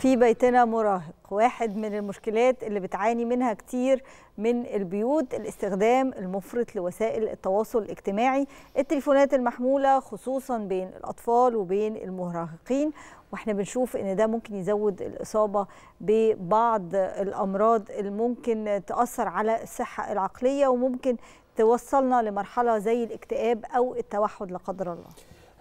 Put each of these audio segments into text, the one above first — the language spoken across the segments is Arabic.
في بيتنا مراهق واحد من المشكلات اللي بتعاني منها كتير من البيوت الاستخدام المفرط لوسائل التواصل الاجتماعي التليفونات المحمولة خصوصا بين الأطفال وبين المراهقين واحنا بنشوف ان ده ممكن يزود الإصابة ببعض الأمراض اللي ممكن تأثر على الصحة العقلية وممكن توصلنا لمرحلة زي الاكتئاب أو التوحد لا قدر الله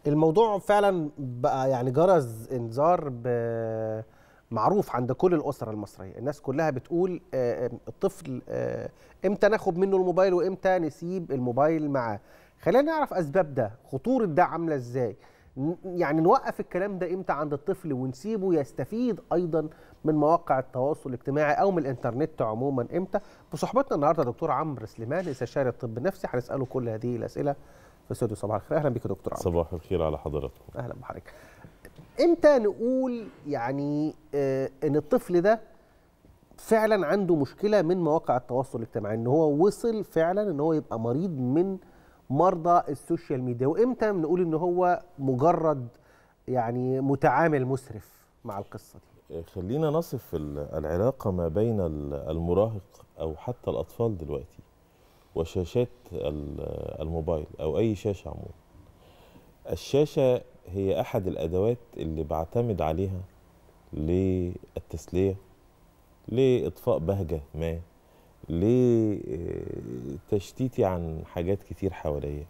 الموضوع فعلا بقى يعني جرس انذار ب معروف عند كل الاسره المصريه الناس كلها بتقول آه، آه، الطفل آه، امتى ناخد منه الموبايل وامتى نسيب الموبايل معاه خلينا نعرف اسباب ده خطوره ده عامله ازاي يعني نوقف الكلام ده امتى عند الطفل ونسيبه يستفيد ايضا من مواقع التواصل الاجتماعي او من الانترنت عموما امتى بصحبتنا النهارده دكتور عمرو سليمان استشاري الطب النفسي هنساله كل هذه الاسئله في استوديو صباح الخير اهلا بك يا دكتور عمرو صباح الخير على حضراتكم اهلا بحضرتك امتى نقول يعني آه، ان الطفل ده فعلا عنده مشكله من مواقع التواصل الاجتماعي ان هو وصل فعلا ان هو يبقى مريض من مرضى السوشيال ميديا وامتى نقول ان هو مجرد يعني متعامل مسرف مع القصه دي آه، خلينا نصف العلاقه ما بين المراهق او حتى الاطفال دلوقتي وشاشات الموبايل او اي شاشه عموما الشاشه هي احد الادوات اللي بعتمد عليها للتسليه لاطفاء بهجه ما لتشتيتي عن حاجات كتير حواليا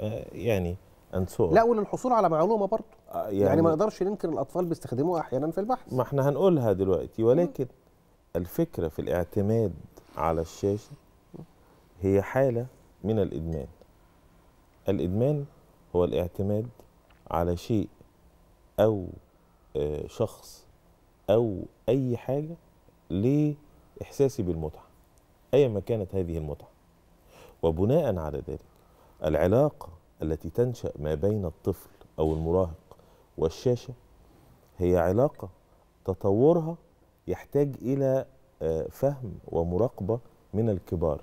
آه، يعني أنسوها لا وللحصول على معلومه برضه آه، يعني, يعني ما نقدرش ننكر الاطفال بيستخدموها احيانا في البحث ما احنا هنقولها دلوقتي ولكن الفكره في الاعتماد على الشاشه هي حاله من الادمان الادمان هو الاعتماد على شيء او آه، شخص او اي حاجه لاحساسي بالمتعه ايا ما كانت هذه المتعه وبناء على ذلك العلاقه التي تنشا ما بين الطفل او المراهق والشاشه هي علاقه تطورها يحتاج الى آه، فهم ومراقبه من الكبار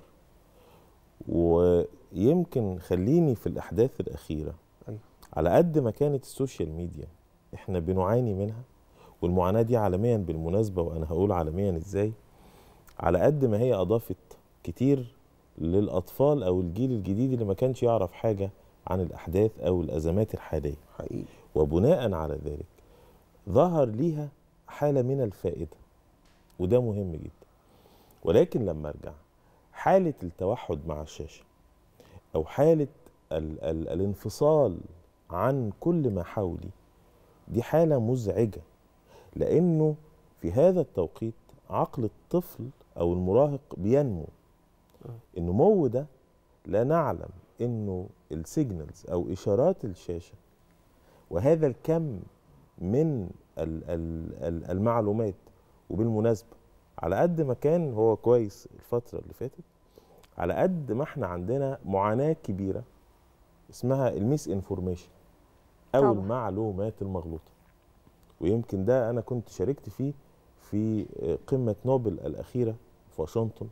ويمكن خليني في الاحداث الاخيره على قد ما كانت السوشيال ميديا احنا بنعاني منها والمعاناه دي عالميا بالمناسبه وانا هقول عالميا ازاي على قد ما هي اضافت كتير للاطفال او الجيل الجديد اللي ما كانش يعرف حاجه عن الاحداث او الازمات الحاليه حقيقي وبناء على ذلك ظهر ليها حاله من الفائده وده مهم جدا ولكن لما ارجع حاله التوحد مع الشاشه او حاله ال ال الانفصال عن كل ما حولي دي حالة مزعجة لأنه في هذا التوقيت عقل الطفل أو المراهق بينمو آه. النمو ده لا نعلم أنه السيجنالز أو إشارات الشاشة وهذا الكم من المعلومات وبالمناسبة على قد ما كان هو كويس الفترة اللي فاتت على قد ما احنا عندنا معاناة كبيرة اسمها الميس انفورميشن او طبعا. المعلومات المغلوطه ويمكن ده انا كنت شاركت فيه في آه، قمه نوبل الاخيره في واشنطن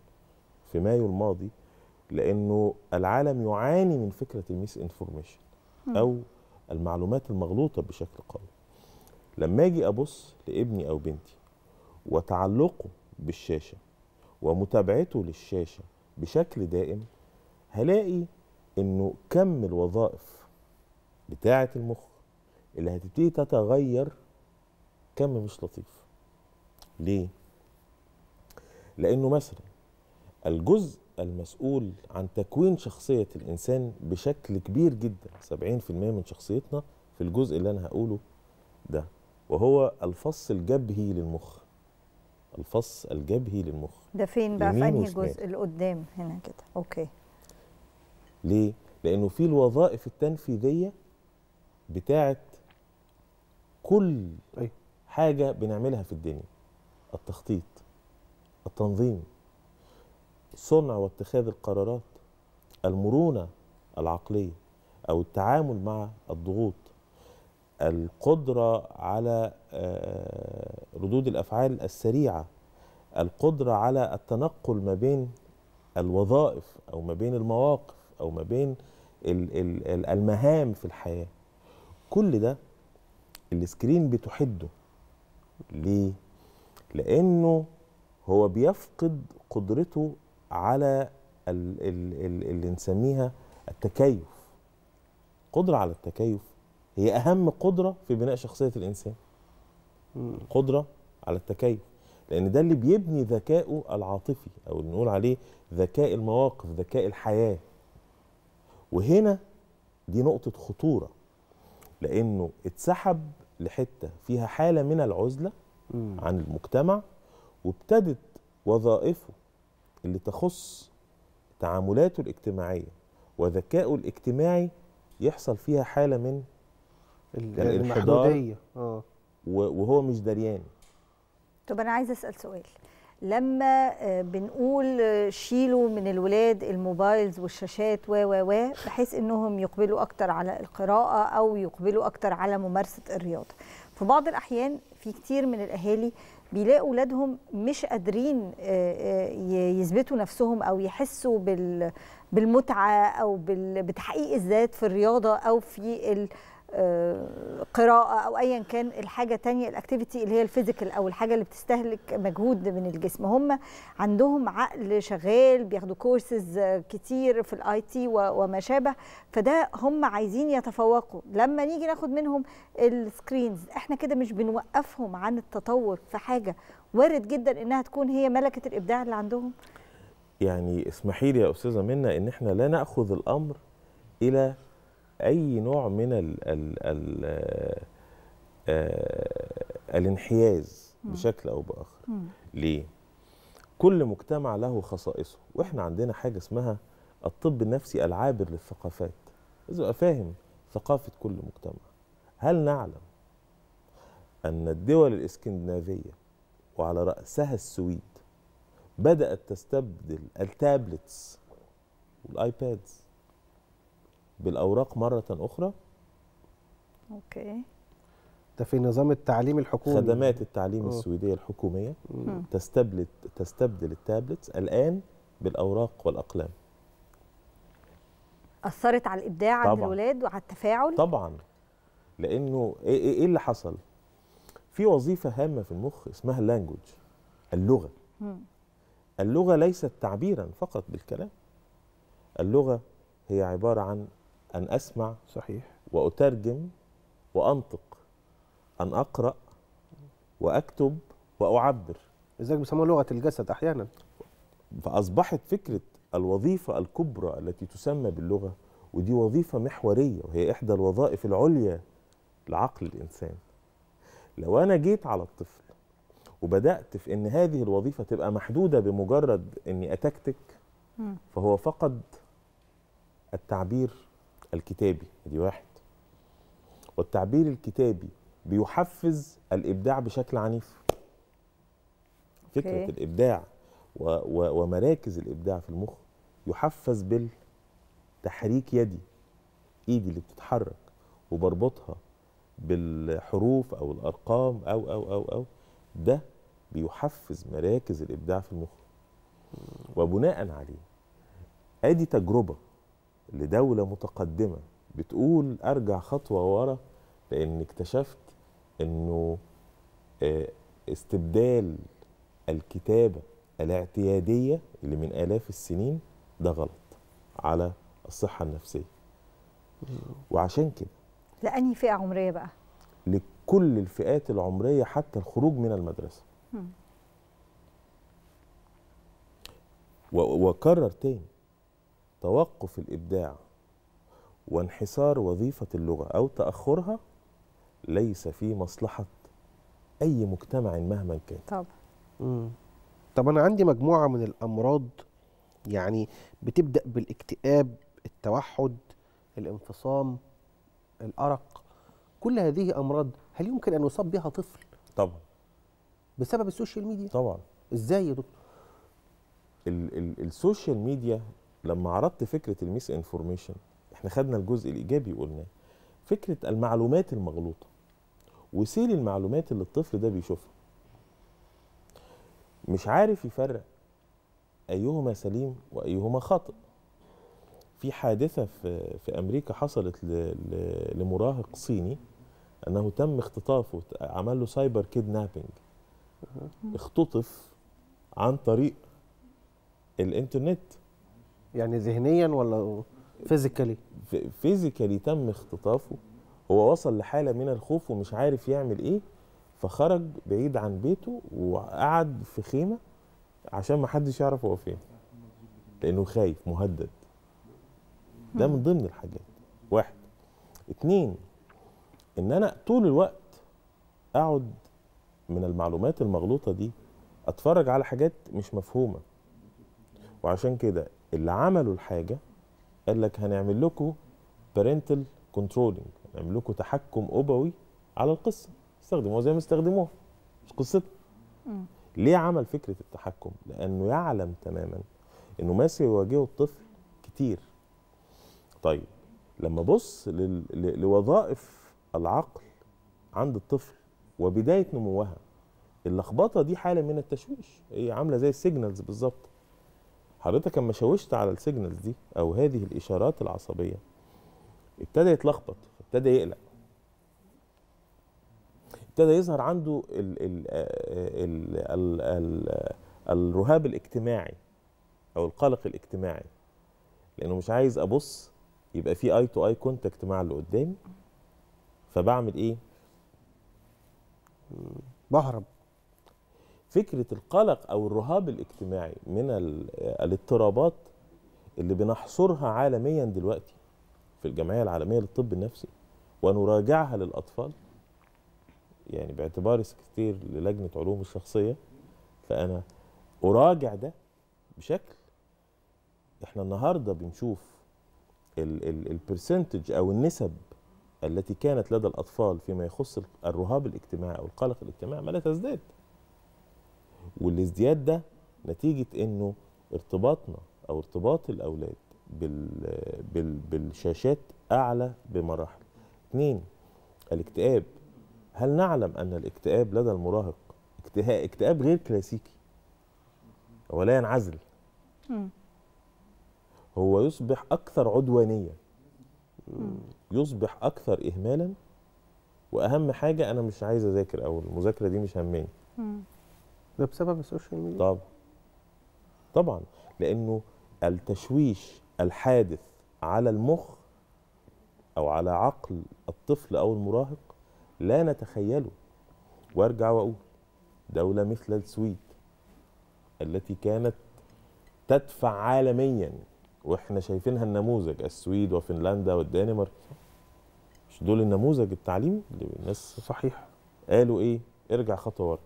في مايو الماضي لانه العالم يعاني من فكره الميس انفورميشن او المعلومات المغلوطه بشكل قوي لما اجي ابص لابني او بنتي وتعلقه بالشاشه ومتابعته للشاشه بشكل دائم هلاقي انه كم الوظائف بتاعه المخ اللي هتبتدي تتغير كم مش لطيف ليه لانه مثلا الجزء المسؤول عن تكوين شخصية الإنسان بشكل كبير جدا 70% من شخصيتنا في الجزء اللي أنا هقوله ده وهو الفص الجبهي للمخ الفص الجبهي للمخ ده فين بقى في انهي جزء اللي قدام هنا كده اوكي ليه لانه في الوظائف التنفيذيه بتاعت كل حاجه بنعملها في الدنيا التخطيط التنظيم صنع واتخاذ القرارات المرونه العقليه او التعامل مع الضغوط القدره على آه، ردود الافعال السريعه القدره على التنقل ما بين الوظائف او ما بين المواقف او ما بين المهام في الحياه كل ده السكرين بتحده ليه؟ لأنه هو بيفقد قدرته على الـ الـ الـ اللي نسميها التكيف قدرة على التكيف هي أهم قدرة في بناء شخصية الإنسان القدرة على التكيف لأن ده اللي بيبني ذكائه العاطفي أو نقول عليه ذكاء المواقف ذكاء الحياة وهنا دي نقطة خطورة لأنه اتسحب لحته فيها حاله من العزله مم. عن المجتمع وابتدت وظائفه اللي تخص تعاملاته الاجتماعيه وذكائه الاجتماعي يحصل فيها حاله من الانحدار آه. وهو مش دريان طب انا عايز اسال سؤال لما آه، بنقول آه، شيلوا من الولاد الموبايلز والشاشات و و و بحيث انهم يقبلوا اكتر على القراءه او يقبلوا اكتر على ممارسه الرياضه في بعض الاحيان في كتير من الاهالي بيلاقوا اولادهم مش قادرين آه، يثبتوا نفسهم او يحسوا بالمتعه او بتحقيق الذات في الرياضه او في آه، قراءة أو أيا كان الحاجة تانية الأكتيفيتي اللي هي الفيزيكال أو الحاجة اللي بتستهلك مجهود من الجسم هم عندهم عقل شغال بياخدوا كورسز كتير في الآي تي وما شابه فده هم عايزين يتفوقوا لما نيجي ناخد منهم السكرينز احنا كده مش بنوقفهم عن التطور في حاجة وارد جدا إنها تكون هي ملكة الإبداع اللي عندهم يعني اسمحي لي يا أستاذة منا إن احنا لا نأخذ الأمر إلى اي نوع من ال ال ال آه، الانحياز بشكل او باخر مم. ليه كل مجتمع له خصائصه واحنا عندنا حاجه اسمها الطب النفسي العابر للثقافات لازم ابقى فاهم ثقافه كل مجتمع هل نعلم ان الدول الاسكندنافيه وعلى راسها السويد بدات تستبدل التابلتس والايبادز بالاوراق مره اخرى اوكي ده في نظام التعليم الحكومي خدمات التعليم أوه. السويديه الحكوميه مم. تستبدل تستبدل التابلتس الان بالاوراق والاقلام اثرت على الابداع طبعًا. عند الاولاد وعلى التفاعل طبعا لانه إيه-, ايه, إيه اللي حصل في وظيفه هامه في المخ اسمها اللانجوج اللغه مم. اللغه ليست تعبيرا فقط بالكلام اللغه هي عباره عن ان اسمع صحيح واترجم وانطق ان اقرا واكتب واعبر لذلك بيسموها لغه الجسد احيانا فاصبحت فكره الوظيفه الكبرى التي تسمى باللغه ودي وظيفه محوريه وهي احدى الوظائف العليا لعقل الانسان لو انا جيت على الطفل وبدات في ان هذه الوظيفه تبقى محدوده بمجرد اني اتكتك فهو فقد التعبير الكتابي دي واحد والتعبير الكتابي بيحفز الابداع بشكل عنيف فكره okay. الابداع و و ومراكز الابداع في المخ يحفز بالتحريك يدي ايدي اللي بتتحرك وبربطها بالحروف او الارقام او او او او ده بيحفز مراكز الابداع في المخ وبناء عليه ادي تجربه لدولة متقدمة بتقول أرجع خطوة ورا لأن اكتشفت أنه آه، استبدال الكتابة الاعتيادية اللي من آلاف السنين ده غلط على الصحة النفسية وعشان كده لأنهي فئة عمرية بقى؟ لكل الفئات العمرية حتى الخروج من المدرسة وأكرر تاني توقف الإبداع وانحسار وظيفة اللغة أو تأخرها ليس في مصلحة أي مجتمع مهما كان طبعا مم. طب أنا عندي مجموعة من الأمراض يعني بتبدأ بالاكتئاب التوحد الانفصام الأرق كل هذه أمراض هل يمكن أن يصاب بها طفل؟ طبعا بسبب السوشيال ميديا؟ طبعا ازاي يا دكتور؟ السوشيال ميديا لما عرضت فكره الميس انفورميشن احنا خدنا الجزء الايجابي وقلناه فكره المعلومات المغلوطه وسيل المعلومات اللي الطفل ده بيشوفها مش عارف يفرق ايهما سليم وايهما خاطئ في حادثه في في امريكا حصلت لمراهق صيني انه تم اختطافه عمل له سايبر كيدنابنج اختطف عن طريق الانترنت يعني ذهنيا ولا فيزيكالي فيزيكالي تم اختطافه هو وصل لحاله من الخوف ومش عارف يعمل ايه فخرج بعيد عن بيته وقعد في خيمه عشان ما حدش يعرف هو فين لانه خايف مهدد ده من ضمن الحاجات واحد اتنين ان انا طول الوقت اقعد من المعلومات المغلوطه دي اتفرج على حاجات مش مفهومه وعشان كده اللي عملوا الحاجه قال لك هنعمل لكم بارنتال كنترولنج هنعمل لكم تحكم ابوي على القصه استخدموها زي ما استخدموها مش قصتنا ليه عمل فكره التحكم لانه يعلم تماما انه ما سيواجهه الطفل كتير طيب لما بص لوظائف العقل عند الطفل وبدايه نموها اللخبطه دي حاله من التشويش هي عامله زي السيجنالز بالظبط حضرتك لما شوشت على السيجنالز دي او هذه الاشارات العصبيه ابتدى يتلخبط ابتدى يقلق ابتدى يظهر عنده الـ الـ آه، الـ الـ الـ الرهاب الاجتماعي او القلق الاجتماعي لانه مش عايز ابص يبقى في اي تو اي كونتاكت مع اللي قدامي فبعمل ايه بهرب فكره القلق او الرهاب الاجتماعي من الاضطرابات اللي بنحصرها عالميا دلوقتي في الجمعيه العالميه للطب النفسي ونراجعها للاطفال يعني باعتباري سكرتير للجنه علوم الشخصيه فانا اراجع ده بشكل احنا النهارده بنشوف البرسنتج او النسب التي كانت لدى الاطفال فيما يخص الرهاب الاجتماعي او القلق الاجتماعي ما لا تزداد والازدياد ده نتيجه انه ارتباطنا او ارتباط الاولاد بال بال بالشاشات اعلى بمراحل. اثنين الاكتئاب هل نعلم ان الاكتئاب لدى المراهق اكتئاب غير كلاسيكي ولا ينعزل هو يصبح اكثر عدوانيه يصبح اكثر اهمالا واهم حاجه انا مش عايز اذاكر او المذاكره دي مش هماني ده بسبب السوشيال ميديا طبعا طبعا لانه التشويش الحادث على المخ او على عقل الطفل او المراهق لا نتخيله وارجع واقول دوله مثل السويد التي كانت تدفع عالميا واحنا شايفينها النموذج السويد وفنلندا والدنمارك مش دول النموذج التعليمي اللي الناس صحيح قالوا ايه ارجع خطوه ورا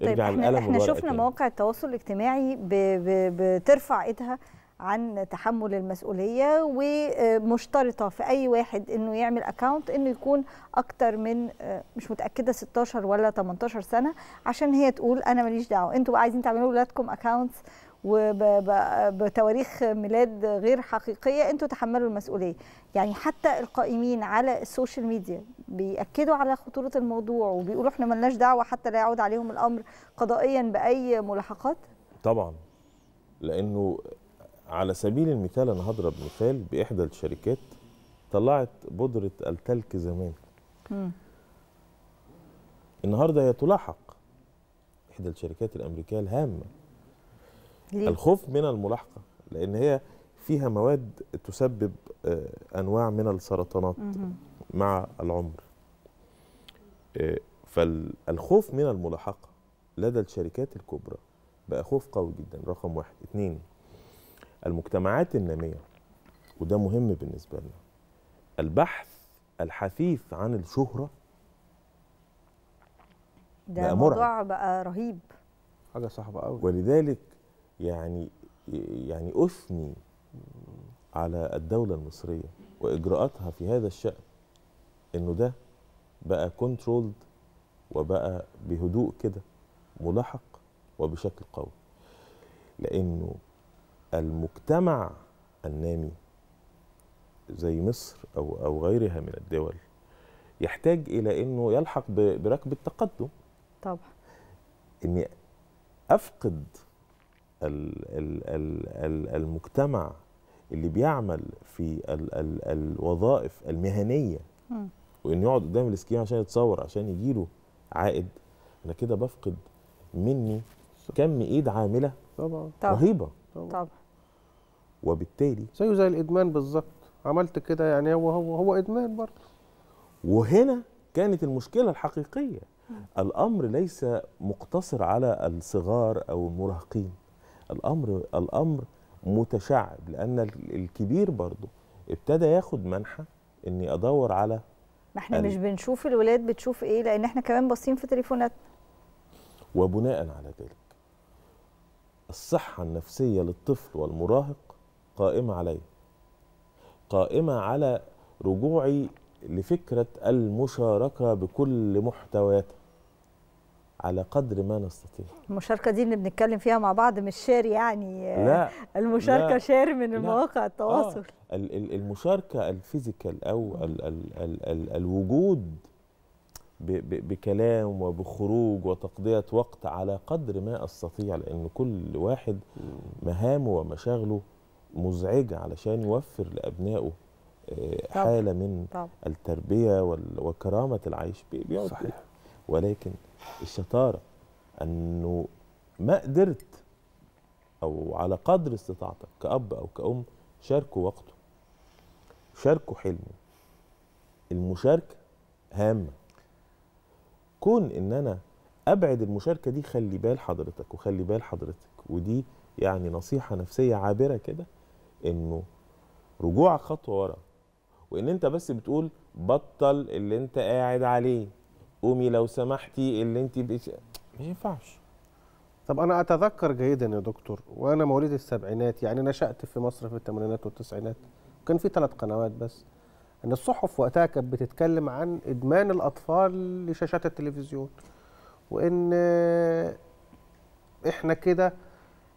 طيب احنا, احنا شفنا مواقع التواصل الاجتماعي بترفع ايدها عن تحمل المسؤوليه ومشترطه في اي واحد انه يعمل اكونت انه يكون اكتر من آه، مش متاكده 16 ولا 18 سنه عشان هي تقول انا ماليش دعوه انتوا بقى عايزين تعملوا لاولادكم اكونتس وبتواريخ ميلاد غير حقيقيه انتوا تحملوا المسؤوليه يعني حتى القائمين على السوشيال ميديا بياكدوا على خطوره الموضوع وبيقولوا احنا ملناش دعوه حتى لا يعود عليهم الامر قضائيا باي ملاحقات طبعا لانه على سبيل المثال انا هضرب مثال باحدى الشركات طلعت بودره التلك زمان مم. النهارده هي تلاحق احدى الشركات الامريكيه الهامه ليه؟ الخوف من الملاحقه لان هي فيها مواد تسبب آه، انواع من السرطانات مع العمر آه، فالخوف من الملاحقه لدى الشركات الكبرى بقى خوف قوي جدا رقم واحد اثنين المجتمعات الناميه وده مهم بالنسبه لنا البحث الحثيث عن الشهره ده بقى موضوع مرعب. بقى رهيب حاجه صعبه قوي ولذلك يعني يعني اثني على الدوله المصريه واجراءاتها في هذا الشان انه ده بقى كنترولد وبقى بهدوء كده ملاحق وبشكل قوي لانه المجتمع النامي زي مصر او او غيرها من الدول يحتاج الى انه يلحق بركب التقدم طبعا اني افقد الـ الـ الـ الـ المجتمع اللي بيعمل في الـ الـ الوظائف المهنيه وانه وان يقعد قدام السكرين عشان يتصور عشان يجيله عائد انا كده بفقد مني كم ايد عامله طبعا رهيبه طبعا وبالتالي زيه زي الادمان بالظبط عملت كده يعني هو هو هو ادمان برضه وهنا كانت المشكله الحقيقيه الامر ليس مقتصر على الصغار او المراهقين الامر الامر متشعب لان الكبير برضه ابتدى ياخد منحى اني ادور على ما احنا مش بنشوف الولاد بتشوف ايه لان احنا كمان باصين في تليفوناتنا وبناء على ذلك الصحه النفسيه للطفل والمراهق قائمة عليه قائمة على رجوعي لفكرة المشاركة بكل محتوياتها على قدر ما نستطيع المشاركة دي اللي بنتكلم فيها مع بعض مش شير يعني آه، لا المشاركة لا شير من لا مواقع التواصل آه المشاركة الفيزيكال أو الـ الـ الـ الـ الوجود بكلام وبخروج وتقضية وقت على قدر ما أستطيع لأن كل واحد مهامه ومشاغله مزعجه علشان يوفر لابنائه آه، حاله من طبعا. التربيه وكرامه العيش بيقعد صحيح ولكن الشطاره انه ما قدرت او على قدر استطاعتك كاب او كأم شاركوا وقته شاركوا حلمه المشاركه هامه كون ان انا ابعد المشاركه دي خلي بال حضرتك وخلي بال حضرتك ودي يعني نصيحه نفسيه عابره كده انه رجوعك خطوه ورا وان انت بس بتقول بطل اللي انت قاعد عليه قومي لو سمحتي اللي انت بيش... ما ينفعش طب انا اتذكر جيدا يا دكتور وانا مواليد السبعينات يعني نشات في مصر في الثمانينات والتسعينات كان في ثلاث قنوات بس ان الصحف وقتها كانت بتتكلم عن ادمان الاطفال لشاشات التلفزيون وان احنا كده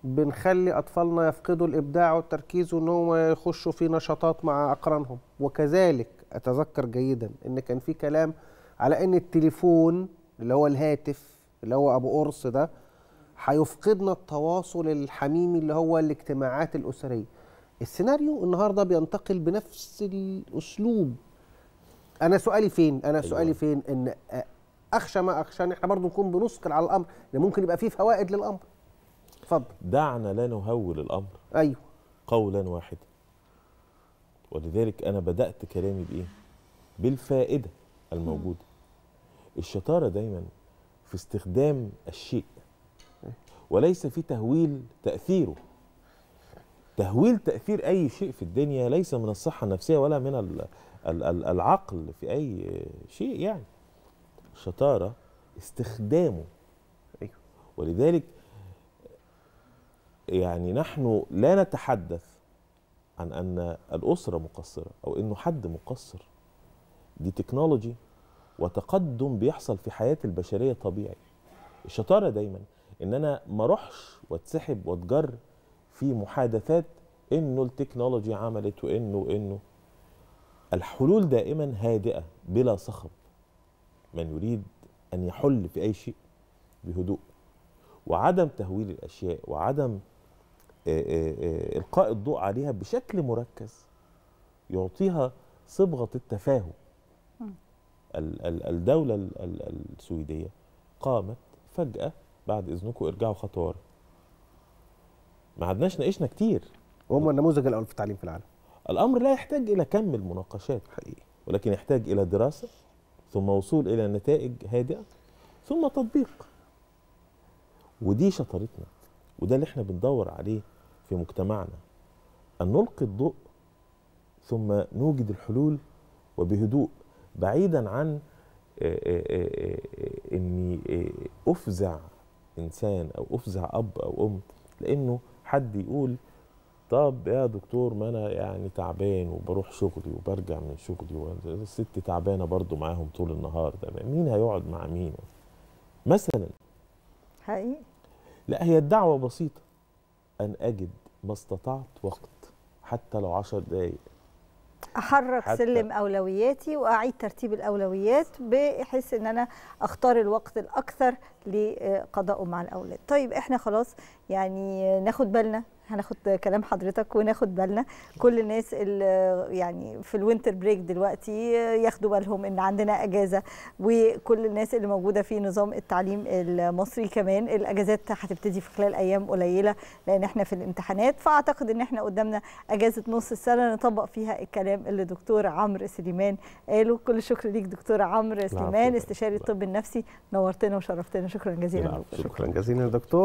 بنخلي اطفالنا يفقدوا الابداع والتركيز وان هم يخشوا في نشاطات مع اقرانهم وكذلك اتذكر جيدا ان كان في كلام على ان التليفون اللي هو الهاتف اللي هو ابو قرص ده هيفقدنا التواصل الحميمي اللي هو الاجتماعات الاسريه السيناريو النهارده بينتقل بنفس الاسلوب انا سؤالي فين انا أيوة. سؤالي فين ان اخشى ما اخشى ان احنا برضه نكون بنسكر على الامر لان ممكن يبقى فيه فوائد للامر اتفضل دعنا لا نهول الامر ايوه قولا واحدا ولذلك انا بدات كلامي بايه بالفائده الموجوده الشطاره دايما في استخدام الشيء وليس في تهويل تاثيره تهويل تاثير اي شيء في الدنيا ليس من الصحه النفسيه ولا من العقل في اي شيء يعني الشطاره استخدامه أيوه. ولذلك يعني نحن لا نتحدث عن ان الاسره مقصره او انه حد مقصر دي تكنولوجي وتقدم بيحصل في حياه البشريه طبيعي الشطاره دايما ان انا ما اروحش واتسحب واتجر في محادثات انه التكنولوجي عملت وانه وانه الحلول دائما هادئه بلا صخب من يريد ان يحل في اي شيء بهدوء وعدم تهويل الاشياء وعدم آه، آه، آه، القاء الضوء عليها بشكل مركز يعطيها صبغه التفاهم الدوله السويديه قامت فجاه بعد اذنكم ارجعوا خطوه ورا ما عدناش ناقشنا كتير وهم النموذج الاول في التعليم في العالم الامر لا يحتاج الى كم المناقشات حقيقي ولكن يحتاج الى دراسه ثم وصول الى نتائج هادئه ثم تطبيق ودي شطارتنا وده اللي احنا بندور عليه في مجتمعنا أن نلقي الضوء ثم نوجد الحلول وبهدوء بعيدا عن آه، آه، آه، اني افزع انسان او افزع اب او ام لانه حد يقول طب يا دكتور ما انا يعني تعبان وبروح شغلي وبرجع من شغلي والست تعبانه برضو معاهم طول النهار ده مين هيقعد مع مين مثلا حقيقي لا هي الدعوه بسيطه أن أجد ما استطعت وقت حتى لو عشر دقايق احرك سلم اولوياتي واعيد ترتيب الاولويات بحيث ان انا اختار الوقت الاكثر لقضائه مع الاولاد طيب احنا خلاص يعني ناخد بالنا هناخد كلام حضرتك وناخد بالنا كل الناس اللي يعني في الوينتر بريك دلوقتي ياخدوا بالهم ان عندنا اجازه وكل الناس اللي موجوده في نظام التعليم المصري كمان الاجازات هتبتدي في خلال ايام قليله لان احنا في الامتحانات فاعتقد ان احنا قدامنا اجازه نص السنه نطبق فيها الكلام اللي دكتور عمرو سليمان قاله كل الشكر ليك دكتور عمرو سليمان استشاري الطب النفسي نورتنا وشرفتنا شكرا جزيلا شكرا جزيلا دكتور